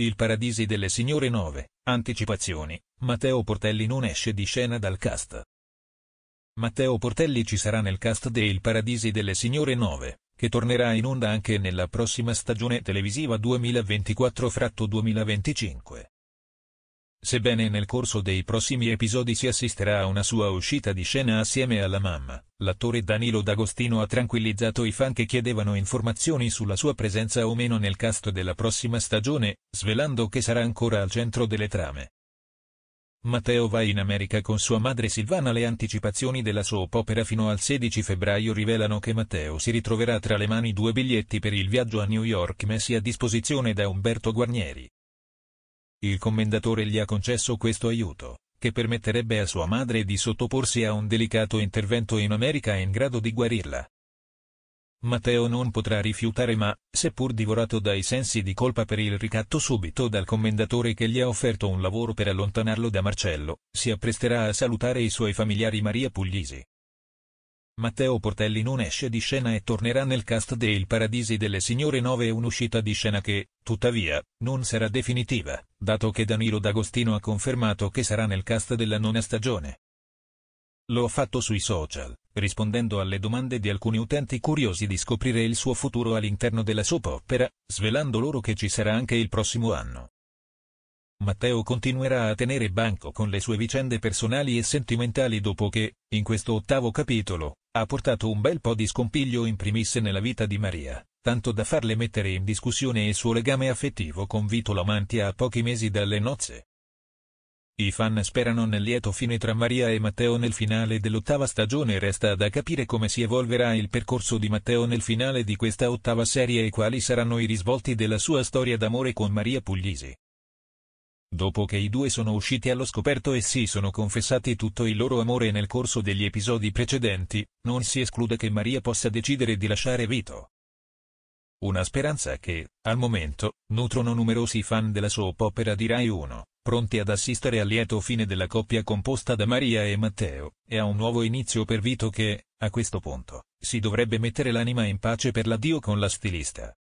Il Paradisi delle Signore 9, anticipazioni, Matteo Portelli non esce di scena dal cast. Matteo Portelli ci sarà nel cast de Il Paradisi delle Signore 9, che tornerà in onda anche nella prossima stagione televisiva 2024-2025. Sebbene nel corso dei prossimi episodi si assisterà a una sua uscita di scena assieme alla mamma, l'attore Danilo D'Agostino ha tranquillizzato i fan che chiedevano informazioni sulla sua presenza o meno nel cast della prossima stagione, svelando che sarà ancora al centro delle trame. Matteo va in America con sua madre Silvana Le anticipazioni della soap opera fino al 16 febbraio rivelano che Matteo si ritroverà tra le mani due biglietti per il viaggio a New York messi a disposizione da Umberto Guarnieri. Il commendatore gli ha concesso questo aiuto, che permetterebbe a sua madre di sottoporsi a un delicato intervento in America in grado di guarirla. Matteo non potrà rifiutare ma, seppur divorato dai sensi di colpa per il ricatto subito dal commendatore che gli ha offerto un lavoro per allontanarlo da Marcello, si appresterà a salutare i suoi familiari Maria Puglisi, Matteo Portelli non esce di scena e tornerà nel cast de Il Paradisi delle Signore 9 un'uscita di scena che, tuttavia, non sarà definitiva, dato che Danilo D'Agostino ha confermato che sarà nel cast della nona stagione. Lo ha fatto sui social, rispondendo alle domande di alcuni utenti curiosi di scoprire il suo futuro all'interno della soap opera, svelando loro che ci sarà anche il prossimo anno. Matteo continuerà a tenere banco con le sue vicende personali e sentimentali dopo che, in questo ottavo capitolo, ha portato un bel po' di scompiglio in primis nella vita di Maria, tanto da farle mettere in discussione il suo legame affettivo con Vito Lamantia a pochi mesi dalle nozze. I fan sperano nel lieto fine tra Maria e Matteo nel finale dell'ottava stagione resta da capire come si evolverà il percorso di Matteo nel finale di questa ottava serie e quali saranno i risvolti della sua storia d'amore con Maria Puglisi. Dopo che i due sono usciti allo scoperto e si sono confessati tutto il loro amore nel corso degli episodi precedenti, non si esclude che Maria possa decidere di lasciare Vito. Una speranza che, al momento, nutrono numerosi fan della soap opera di Rai 1, pronti ad assistere al lieto fine della coppia composta da Maria e Matteo, e a un nuovo inizio per Vito che, a questo punto, si dovrebbe mettere l'anima in pace per l'addio con la stilista.